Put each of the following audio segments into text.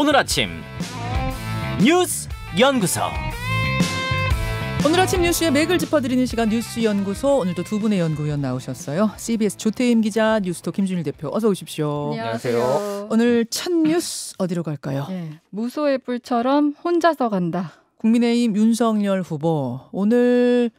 오늘 아침 뉴스 연구소. 오늘 아침 뉴스에 맥을 짚어드리는 시간 뉴스 연구소 오늘도 두 분의 연구위원 나오셨어요. CBS 조태임 기자, 뉴스토 김준일 대표 어서 오십시오. 안녕하세요. 오늘 첫 뉴스 어디로 갈까요? 네. 무소의 불처럼 혼자서 간다. 국민의힘 윤석열 후보 오늘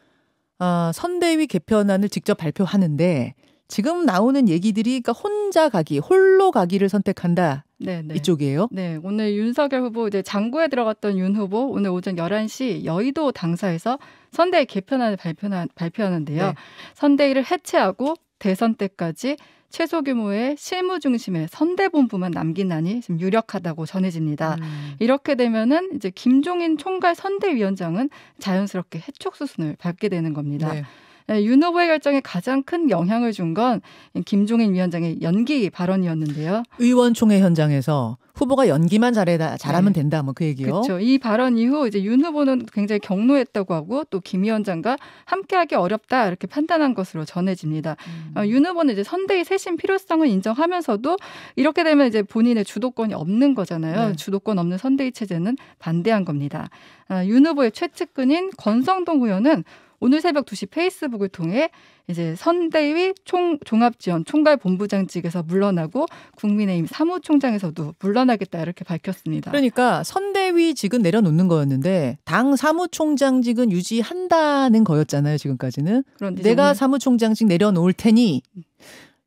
아, 선대위 개편안을 직접 발표하는데 지금 나오는 얘기들이 그러니까 혼자 가기, 홀로 가기를 선택한다 네네. 이쪽이에요? 네, 오늘 윤석열 후보 이제 장구에 들어갔던 윤 후보 오늘 오전 11시 여의도 당사에서 선대위 개편안을 발표한, 발표하는데요. 네. 선대위를 해체하고 대선 때까지 최소 규모의 실무 중심의 선대본부만 남긴다니 지금 유력하다고 전해집니다. 음. 이렇게 되면은 이제 김종인 총괄 선대위원장은 자연스럽게 해촉 수순을 밟게 되는 겁니다. 네. 네, 윤 후보의 결정에 가장 큰 영향을 준 건 김종인 위원장의 연기 발언이었는데요. 의원총회 현장에서 후보가 연기만 잘해 잘하면 네. 된다 뭐그 얘기요. 그렇죠. 이 발언 이후 이제 윤 후보는 굉장히 경로했다고 하고 또 김 위원장과 함께하기 어렵다 이렇게 판단한 것으로 전해집니다. 음. 어, 윤 후보는 이제 선대의 세신 필요성을 인정하면서도 이렇게 되면 이제 본인의 주도권이 없는 거잖아요. 네. 주도권 없는 선대위 체제는 반대한 겁니다. 어, 윤 후보의 최측근인 권성동 의원은 오늘 새벽 2시 페이스북을 통해 이제 선대위 총 종합지원 총괄 본부장직에서 물러나고 국민의힘 사무총장에서도 물러나겠다 이렇게 밝혔습니다. 그러니까 선대위직은 내려놓는 거였는데 당 사무총장직은 유지한다는 거였잖아요 지금까지는. 내가 사무총장직 내려놓을 테니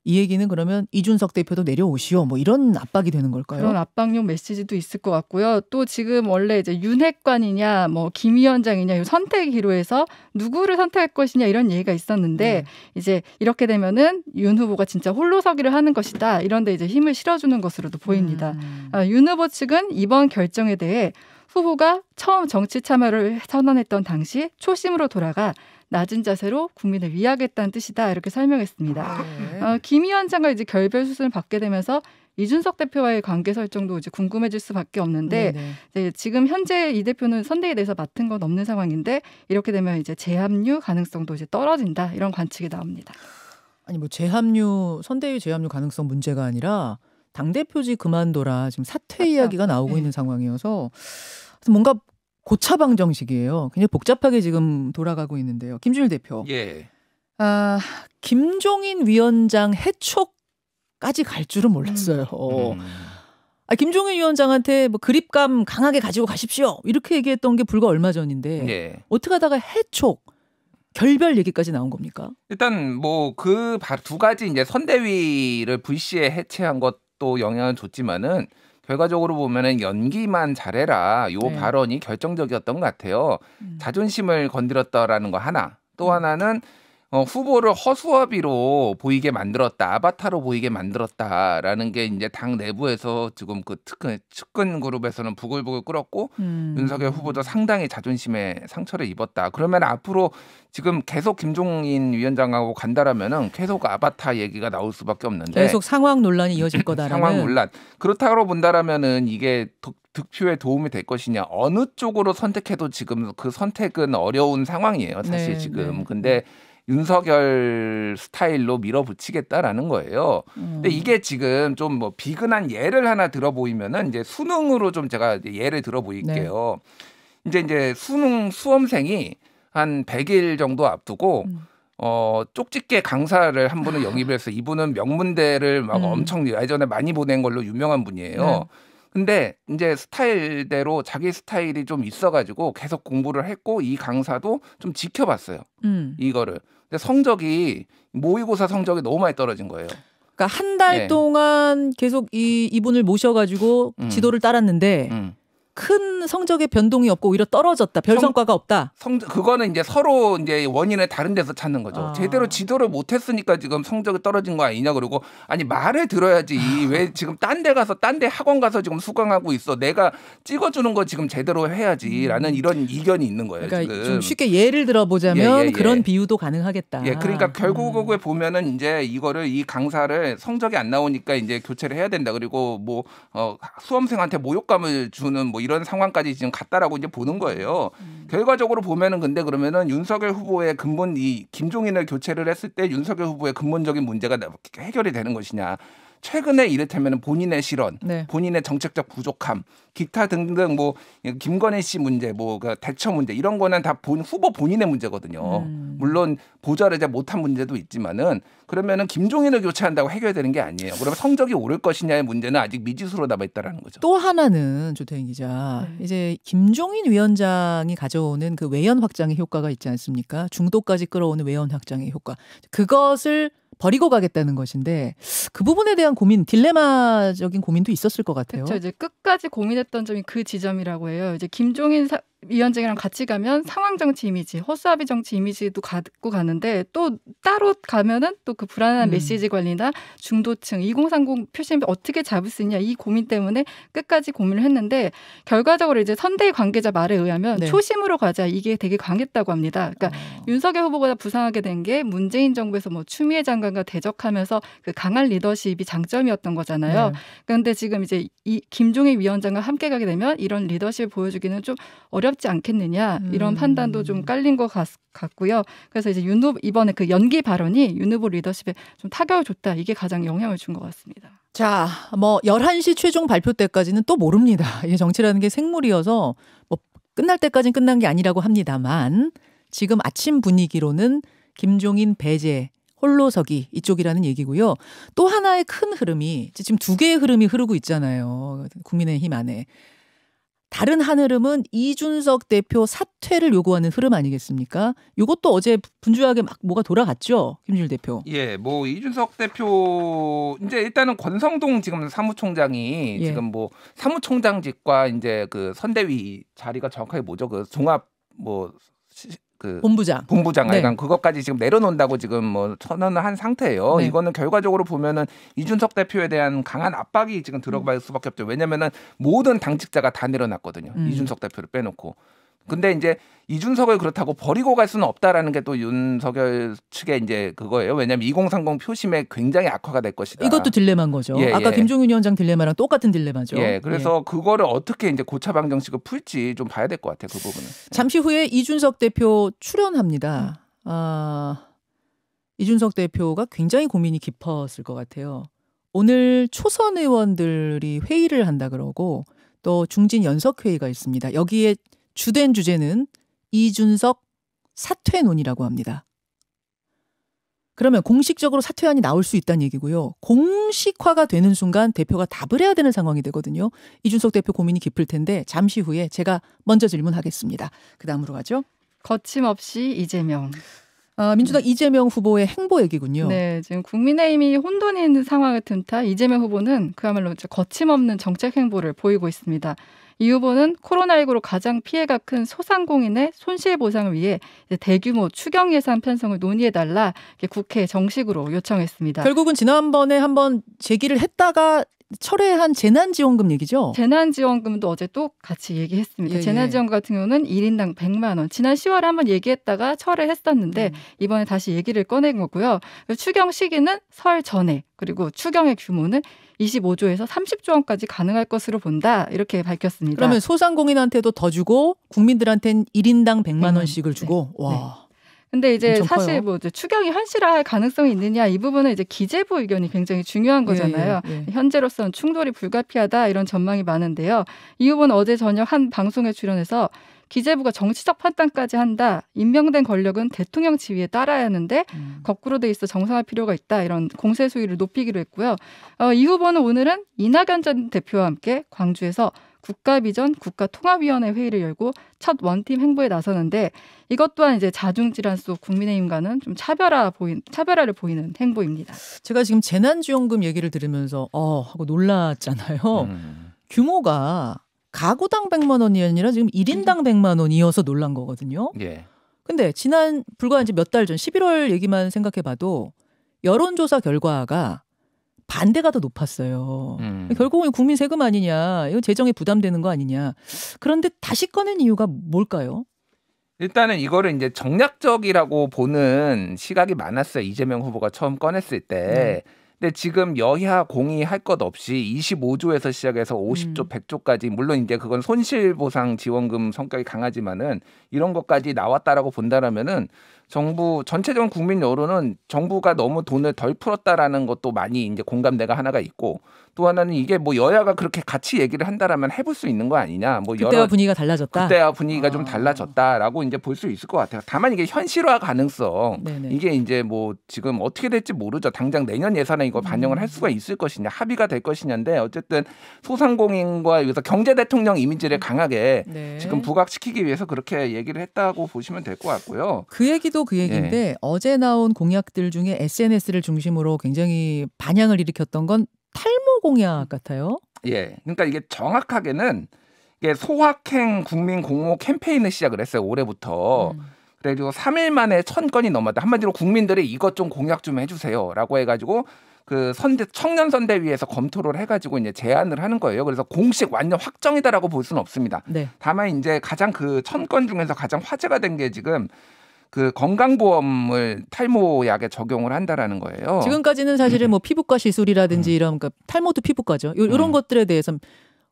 이 얘기는 그러면 이준석 대표도 내려오시오 뭐 이런 압박이 되는 걸까요? 그런 압박용 메시지도 있을 것 같고요. 또 지금 원래 이제 윤핵관이냐 뭐김 위원장이냐 선택기로 에서 누구를 선택할 것이냐 이런 얘기가 있었는데 네. 이제 이렇게 되면은 윤 후보가 진짜 홀로 서기를 하는 것이다 이런데 이제 힘을 실어주는 것으로도 보입니다. 음. 아, 윤 후보 측은 이번 결정에 대해 후보가 처음 정치 참여를 선언했던 당시 초심으로 돌아가 낮은 자세로 국민을 위하겠다는 뜻이다 이렇게 설명했습니다. 아, 네. 어, 김 위원장과 이제 결별 수순을 받게 되면서 이준석 대표와의 관계 설정도 이제 궁금해질 수밖에 없는데 네, 네. 이제 지금 현재 이 대표는 선대에 대해서 맡은 건 없는 상황인데 이렇게 되면 이제 재합류 가능성도 이제 떨어진다 이런 관측이 나옵니다. 아니 뭐 재합류 선대위 재합류 가능성 문제가 아니라 당 대표직 그만둬라 지금 사퇴 이야기가 나오고 네. 있는 상황이어서 뭔가 고차방 정식이에요. 굉장히 복잡하게 지금 돌아가고 있는데요. 김준일 대표. 예. 아, 김종인 위원장 해촉까지 갈 줄은 몰랐어요. 음. 음. 아, 김종인 위원장한테 뭐 그립감 강하게 가지고 가십시오. 이렇게 얘기했던 게 불과 얼마 전인데 예. 어떻게 하다가 해촉 결별 얘기까지 나온 겁니까? 일단 뭐 그 두 가지 이제 선대위를 불시에 해체한 것도 영향을 줬지만은 결과적으로 보면은 연기만 잘해라 요 네. 발언이 결정적이었던 것 같아요. 음. 자존심을 건드렸다라는 거 하나, 또 음. 하나는 어, 후보를 허수아비로 보이게 만들었다, 아바타로 보이게 만들었다라는 게 이제 당 내부에서 지금 그 특근, 측근 그룹에서는 부글부글 끓었고 음. 윤석열 후보도 상당히 자존심에 상처를 입었다. 그러면 앞으로 지금 계속 김종인 위원장하고 간다라면은 계속 아바타 얘기가 나올 수밖에 없는데 계속 상황 논란이 이어질 거다라는 상황 논란 그렇다고 본다라면은 이게 득표에 도움이 될 것이냐 어느 쪽으로 선택해도 지금 그 선택은 어려운 상황이에요 사실 네, 지금 네. 근데. 네. 윤석열 스타일로 밀어붙이겠다라는 거예요. 음. 근데 이게 지금 좀 뭐 비근한 예를 하나 들어보이면은 이제 수능으로 좀 제가 예를 들어보일게요. 네. 이제 이제 수능 수험생이 한 100일 정도 앞두고 음. 어 쪽집게 강사를 한 분을 영입해서 이분은 명문대를 막 음. 엄청 예전에 많이 보낸 걸로 유명한 분이에요. 네. 근데 이제 스타일대로 자기 스타일이 좀 있어가지고 계속 공부를 했고 이 강사도 좀 지켜봤어요. 음. 이거를. 근데 성적이 모의고사 성적이 너무 많이 떨어진 거예요. 그러니까 한달 네. 동안 계속 이 이분을 모셔가지고 음. 지도를 따랐는데 음. 큰 성적의 변동이 없고 오히려 떨어졌다. 별 성, 과가 없다. 성 그거는 이제 서로 이제 원인을 다른 데서 찾는 거죠. 아. 제대로 지도를 못 했으니까 지금 성적이 떨어진 거 아니냐 그러고 아니 말을 들어야지. 아. 왜 지금 딴 데 가서 딴 데 학원 가서 지금 수강하고 있어. 내가 찍어 주는 거 지금 제대로 해야지라는 음. 이런 이견이 있는 거예요, 그러니까 지금. 좀 쉽게 예를 들어 보자면 예, 예, 예. 그런 비유도 가능하겠다. 예. 그러니까 음. 결국에 음. 보면은 이제 이거를 이 강사를 성적이 안 나오니까 이제 교체를 해야 된다. 그리고 뭐 어, 수험생한테 모욕감을 주는 뭐 이런 상황까지 지금 갔다라고 이제 보는 거예요. 음. 결과적으로 보면은 근데 그러면은 윤석열 후보의 근본 이 김종인을 교체를 했을 때 윤석열 후보의 근본적인 문제가 해결이 되는 것이냐. 최근에 이를테면 본인의 실언, 네. 본인의 정책적 부족함, 기타 등등 뭐 김건희 씨 문제, 뭐그 그러니까 대처 문제 이런 거는 다 본 후보 본인의 문제거든요. 음. 물론 보좌를 이제 못한 문제도 있지만은 그러면은 김종인을 교체한다고 해결되는 게 아니에요. 그러면 성적이 오를 것이냐의 문제는 아직 미지수로 남아 뭐 있다라는 거죠. 또 하나는 조태인 기자 네. 이제 김종인 위원장이 가져오는 그 외연 확장의 효과가 있지 않습니까? 중도까지 끌어오는 외연 확장의 효과 그것을 버리고 가겠다는 것인데 그 부분에 대한 고민, 딜레마적인 고민도 있었을 것 같아요. 그렇죠. 이제 끝까지 고민했던 점이 그 지점이라고 해요. 이제 김종인 사, 위원장이랑 같이 가면 상황 정치 이미지, 허수아비 정치 이미지도 갖고 가는데 또 따로 가면은 또 그 불안한 음. 메시지 관리나 중도층 2030 표심 어떻게 잡을 수 있냐 이 고민 때문에 끝까지 고민을 했는데 결과적으로 이제 선대위 관계자 말에 의하면 네. 초심으로 가자 이게 되게 강했다고 합니다. 그러니까 어. 윤석열 후보가 부상하게 된 게 문재인 정부에서 뭐 추미애 장관과 대적하면서 그 강한 리더십이 장점이었던 거잖아요. 네. 그런데 지금 이제 이 김종인 위원장과 함께 가게 되면 이런 리더십을 보여주기는 좀 어렵. 어렵지 않겠느냐 이런 판단도 좀 음. 깔린 것 같, 고요 그래서 이제 윤 후보 이번에 그 연기 발언이 윤 후보 리더십에 좀 타격을 줬다 이게 가장 영향을 준 것 같습니다. 자, 뭐 11시 최종 발표 때까지는 또 모릅니다. 이게 정치라는 게 생물이어서 뭐 끝날 때까지는 끝난 게 아니라고 합니다만 지금 아침 분위기로는 김종인 배제 홀로서기 이쪽이라는 얘기고요. 또 하나의 큰 흐름이 지금 두 개의 흐름이 흐르고 있잖아요. 국민의힘 안에 다른 한 흐름은 이준석 대표 사퇴를 요구하는 흐름 아니겠습니까? 이것도 어제 분주하게 막 뭐가 돌아갔죠, 김준일 대표. 예, 뭐 이준석 대표 이제 일단은 권성동 지금 사무총장이 예. 지금 뭐 사무총장직과 이제 그 선대위 자리가 정확하게 뭐죠, 그 종합 뭐그 본부장 본부장 네. 약간 그것까지 지금 내려놓는다고 지금 뭐 선언을 한 상태예요. 네. 이거는 결과적으로 보면은 이준석 대표에 대한 강한 압박이 지금 들어갈 음. 수밖에 없죠. 왜냐면은 모든 당직자가 다 내려놨거든요. 음. 이준석 대표를 빼놓고. 근데 이제 이준석을 그렇다고 버리고 갈 수는 없다라는 게 또 윤석열 측의 이제 그거예요. 왜냐하면 2030 표심에 굉장히 악화가 될 것이다. 이것도 딜레마인 거죠. 예, 아까 예. 김종인 위원장 딜레마랑 똑같은 딜레마죠. 예, 그래서 예. 그거를 어떻게 이제 고차 방정식을 풀지 좀 봐야 될 것 같아요. 그 부분은. 잠시 후에 이준석 대표 출연합니다. 아, 이준석 대표가 굉장히 고민이 깊었을 것 같아요. 오늘 초선 의원들이 회의를 한다 그러고 또 중진 연석 회의가 있습니다. 여기에 주된 주제는 이준석 사퇴논이라고 합니다. 그러면 공식적으로 사퇴안이 나올 수 있다는 얘기고요. 공식화가 되는 순간 대표가 답을 해야 되는 상황이 되거든요. 이준석 대표 고민이 깊을 텐데 잠시 후에 제가 먼저 질문하겠습니다. 그 다음으로 가죠. 거침없이 이재명. 아, 민주당 네. 이재명 후보의 행보 얘기군요. 네, 지금 국민의힘이 혼돈이 있는 상황을 틈타 이재명 후보는 그야말로 거침없는 정책 행보를 보이고 있습니다. 이 후보는 코로나19로 가장 피해가 큰 소상공인의 손실 보상을 위해 대규모 추경 예산 편성을 논의해 달라 국회에 정식으로 요청했습니다. 결국은 지난번에 한번 제기를 했다가 철회한 재난지원금 얘기죠? 재난지원금도 어제 또 같이 얘기했습니다. 예, 예, 재난지원금 같은 경우는 1인당 100만 원. 지난 10월에 한번 얘기했다가 철회했었는데 음. 이번에 다시 얘기를 꺼낸 거고요. 추경 시기는 설 전에 그리고 추경의 규모는 25조에서 30조 원까지 가능할 것으로 본다 이렇게 밝혔습니다. 그러면 소상공인한테도 더 주고 국민들한테는 1인당 100만 원씩을 주고 네. 와. 네. 근데 이제 사실 커요. 뭐 이제 추경이 현실화할 가능성이 있느냐 이 부분은 이제 기재부 의견이 굉장히 중요한 예, 거잖아요. 예, 예. 현재로서는 충돌이 불가피하다 이런 전망이 많은데요. 이 후보는 어제 저녁 한 방송에 출연해서 기재부가 정치적 판단까지 한다. 임명된 권력은 대통령 지위에 따라야 하는데 음. 거꾸로 돼 있어 정상화 필요가 있다. 이런 공세 수위를 높이기로 했고요. 어, 이 후보는 오늘은 이낙연 전 대표와 함께 광주에서 국가비전 국가통합위원회 회의를 열고 첫 원팀 행보에 나서는데 이것 또한 이제 자중질환 속 국민의힘과는 좀 차별화 보인 차별화를 보이는 행보입니다. 제가 지금 재난지원금 얘기를 들으면서 어 하고 놀랐잖아요. 음. 규모가 가구당 100만 원이 아니라 지금 1인당 100만 원이어서 놀란 거거든요. 예. 근데 지난 불과 이제 몇달 전 11월 얘기만 생각해 봐도 여론조사 결과가 반대가 더 높았어요. 음. 결국은 국민 세금 아니냐, 이거 재정에 부담되는 거 아니냐. 그런데 다시 꺼낸 이유가 뭘까요? 일단은 이거를 이제 정략적이라고 보는 시각이 많았어요. 이재명 후보가 처음 꺼냈을 때. 음. 근데 지금 여야 공의할것 없이 25조에서 시작해서 50조, 음. 100조까지 물론 이제 그건 손실 보상 지원금 성격이 강하지만은 이런 것까지 나왔다라고 본다라면은 정부 전체적인 국민 여론은 정부가 너무 돈을 덜 풀었다라는 것도 많이 이제 공감대가 하나가 있고 또 하나는 이게 뭐 여야가 그렇게 같이 얘기를 한다라면 해볼 수 있는 거 아니냐 뭐 그때와 여러, 분위기가 달라졌다 그때와 분위기가 아. 좀 달라졌다라고 이제 볼 수 있을 것 같아요 다만 이게 현실화 가능성 네네. 이게 이제 뭐 지금 어떻게 될지 모르죠 당장 내년 예산에 이거 반영을 할 수가 음. 있을 것이냐 합의가 될 것이냐인데 어쨌든 소상공인과 여기서 경제 대통령 이미지를 강하게 네. 지금 부각시키기 위해서 그렇게 얘기를 했다고 보시면 될 것 같고요 그 얘기도 그 얘기인데 예. 어제 나온 공약들 중에 SNS를 중심으로 굉장히 반향을 일으켰던 건 탈모 공약 같아요. 예. 그러니까 이게 정확하게는 이게 소확행 국민 공모 캠페인을 시작을 했어요. 올해부터. 음. 그래가지고 3일 만에 천 건이 넘었다. 한마디로 국민들이 이것 좀 공약 좀 해주세요라고 해가지고 그 선대 청년 선대위에서 검토를 해가지고 이제 제안을 하는 거예요. 그래서 공식 완전 확정이다라고 볼 수는 없습니다. 네. 다만 이제 가장 그 천 건 중에서 가장 화제가 된 게 지금 그 건강보험을 탈모약에 적용을 한다라는 거예요. 지금까지는 사실은 뭐 피부과 시술이라든지 음. 이런 그러니까 탈모도 피부과죠. 요, 이런 음. 것들에 대해서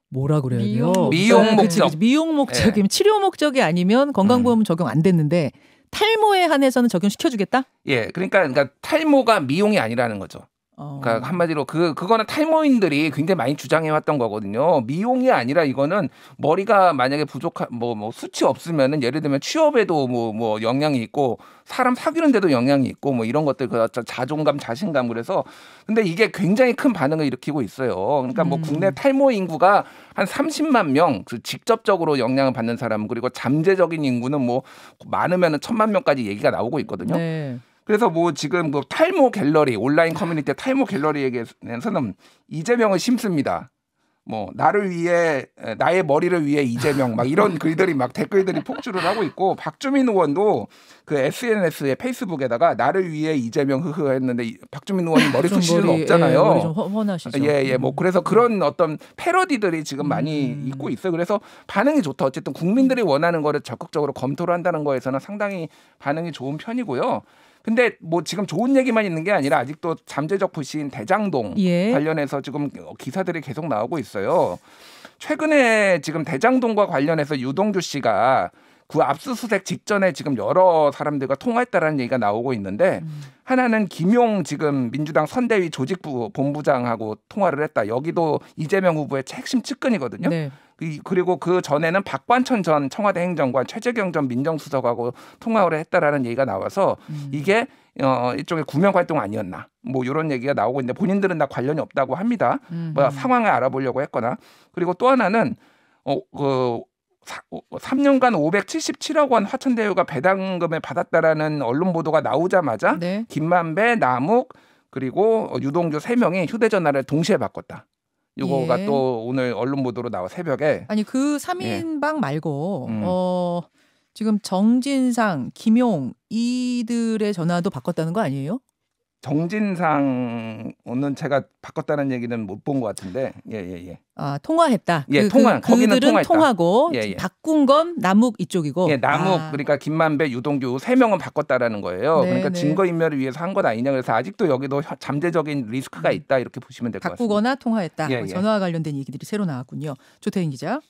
뭐라 그래야 돼요? 미용 목적. 네, 그치, 그치. 미용 목적이면 네. 치료 목적이 아니면 건강보험 음. 적용 안 됐는데 탈모에 한해서는 적용시켜 주겠다? 예. 그러니까 그러니까 탈모가 미용이 아니라는 거죠. 어. 그러니까 한마디로 그 그거는 탈모인들이 굉장히 많이 주장해 왔던 거거든요. 미용이 아니라 이거는 머리가 만약에 부족한 뭐뭐 뭐 수치 없으면은 예를 들면 취업에도 뭐뭐 뭐 영향이 있고 사람 사귀는 데도 영향이 있고 뭐 이런 것들 그 자존감 자신감 그래서 근데 이게 굉장히 큰 반응을 일으키고 있어요. 그러니까 뭐 국내 음. 탈모 인구가 한 30만 명, 그 직접적으로 영향을 받는 사람 그리고 잠재적인 인구는 뭐 많으면은 천만 명까지 얘기가 나오고 있거든요. 네. 그래서 뭐 지금 뭐 탈모 갤러리 온라인 커뮤니티 탈모 갤러리에게서는 이재명을 심습니다. 뭐 나를 위해 나의 머리를 위해 이재명 막 이런 글들이 막 댓글들이 폭주를 하고 있고 박주민 의원도 그 SNS에 페이스북에다가 나를 위해 이재명 흐흐 했는데 박주민 의원이 머리숱이 는 예, 없잖아요. 예, 예예 예, 뭐 음. 그래서 그런 어떤 패러디들이 지금 많이 음. 있고 있어요. 그래서 반응이 좋다. 어쨌든 국민들이 원하는 거를 적극적으로 검토를 한다는 거에서는 상당히 반응이 좋은 편이고요. 근데 뭐 지금 좋은 얘기만 있는 게 아니라 아직도 잠재적 불신 대장동 예. 관련해서 지금 기사들이 계속 나오고 있어요. 최근에 지금 대장동과 관련해서 유동규 씨가 그 압수수색 직전에 지금 여러 사람들과 통화했다라는 얘기가 나오고 있는데 음. 하나는 김용 지금 민주당 선대위 조직부 본부장하고 통화를 했다. 여기도 이재명 후보의 핵심 측근이거든요. 네. 그리고 그 전에는 박관천 전 청와대 행정관 최재경 전 민정수석하고 통화를 했다라는 얘기가 나와서 음. 이게 어, 이쪽에 구명 활동 아니었나 뭐 이런 얘기가 나오고 있는데 본인들은 다 관련이 없다고 합니다. 음. 뭐 상황을 알아보려고 했거나 그리고 또 하나는 어, 그 3년간 어, 577억 원 화천대유가 배당금을 받았다라는 언론 보도가 나오자마자 네. 김만배, 남욱 그리고 유동주세명이 휴대전화를 동시에 바꿨다. 이거가 예. 또 오늘 언론 보도로 나와 새벽에 아니 그 3인방 예. 말고 음. 어 지금 정진상, 김용 이들의 전화도 바꿨다는 거 아니에요? 정진상 오는 제가 바꿨다는 얘기는 못 본 것 같은데 예예예. 예, 예. 아 통화했다. 예 그, 통화. 그, 거기는 통화했다. 통하고 예, 예, 바꾼 건 남욱 이쪽이고. 예 남욱 아. 그러니까 김만배 유동규 세 명은 바꿨다라는 거예요. 네, 그러니까 네. 증거 인멸을 위해서 한것 아니냐 그래서 아직도 여기도 잠재적인 리스크가 음. 있다 이렇게 보시면 될 것 같습니다. 바꾸거나 통화했다. 예, 뭐 예. 전화와 관련된 얘기들이 새로 나왔군요. 조태인 기자.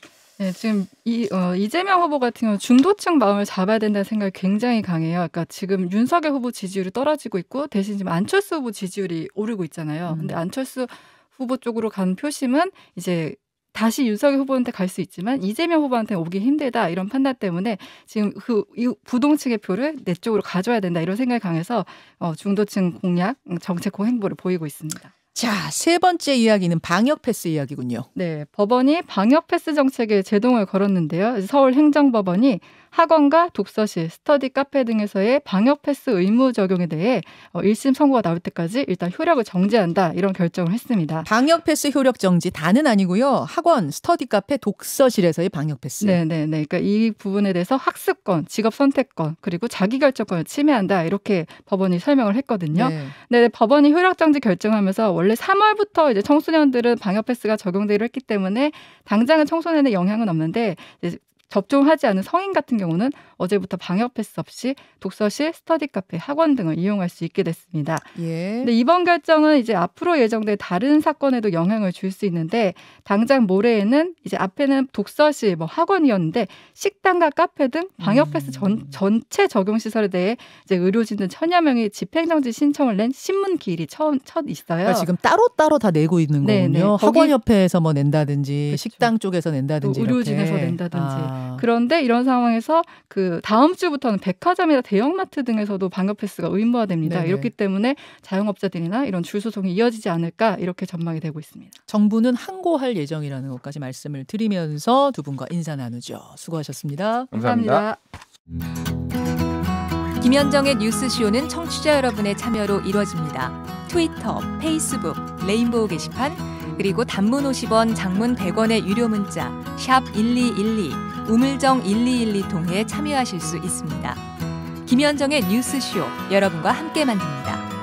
네, 지금 이 어, 이재명 후보 같은 경우 중도층 마음을 잡아야 된다는 생각이 굉장히 강해요. 그러니까 지금 윤석열 후보 지지율이 떨어지고 있고 대신 지금 안철수 후보 지지율이 오르고 있잖아요. 음. 근데 안철수 후보 쪽으로 간 표심은 이제 다시 윤석열 후보한테 갈 수 있지만 이재명 후보한테 오기 힘들다 이런 판단 때문에 지금 그 부동층의 표를 내 쪽으로 가져야 된다 이런 생각이 강해서 어, 중도층 공약 음, 정책 공행보를 보이고 있습니다. 자, 세 번째 이야기는 방역 패스 이야기군요. 네, 법원이 방역 패스 정책에 제동을 걸었는데요. 서울 행정법원이 학원과 독서실, 스터디 카페 등에서의 방역 패스 의무 적용에 대해 1심 어, 선고가 나올 때까지 일단 효력을 정지한다 이런 결정을 했습니다. 방역 패스 효력 정지 다는 아니고요. 학원, 스터디 카페, 독서실에서의 방역 패스. 네, 네, 네. 그러니까 이 부분에 대해서 학습권, 직업 선택권, 그리고 자기 결정권을 침해한다 이렇게 법원이 설명을 했거든요. 네. 네, 법원이 효력 정지 결정하면서 원래 3월부터 이제 청소년들은 방역 패스가 적용되기로 했기 때문에 당장은 청소년의 영향은 없는데 접종하지 않은 성인 같은 경우는 어제부터 방역 패스 없이 독서실, 스터디 카페, 학원 등을 이용할 수 있게 됐습니다. 예. 근데 이번 결정은 이제 앞으로 예정될 다른 사건에도 영향을 줄 수 있는데 당장 모레에는 이제 앞에는 독서실, 뭐 학원이었는데 식당과 카페 등 방역 음. 패스 전, 전체 적용 시설에 대해 이제 의료진들 천여 명이 집행정지 신청을 낸 신문 기일이 처음 첫 있어요. 그러니까 지금 따로 따로 다 내고 있는 거군요. 네네. 학원 협회에서 뭐 낸다든지 그렇죠. 식당 쪽에서 낸다든지 의료진에서 이렇게. 낸다든지. 아. 아. 그런데 이런 상황에서 그 다음 주부터는 백화점이나 대형마트 등에서도 방역 패스가 의무화됩니다. 네네. 이렇기 때문에 자영업자들이나 이런 줄 소송이 이어지지 않을까 이렇게 전망이 되고 있습니다. 정부는 항고할 예정이라는 것까지 말씀을 드리면서 두 분과 인사 나누죠. 수고하셨습니다. 감사합니다. 감사합니다. 김현정의 뉴스쇼는 청취자 여러분의 참여로 이루어집니다. 트위터, 페이스북, 레인보우 게시판 그리고 단문 50원, 장문 100원의 유료 문자 샵 1212, 우물정 1212 통해 참여하실 수 있습니다. 김현정의 뉴스쇼 여러분과 함께 만듭니다.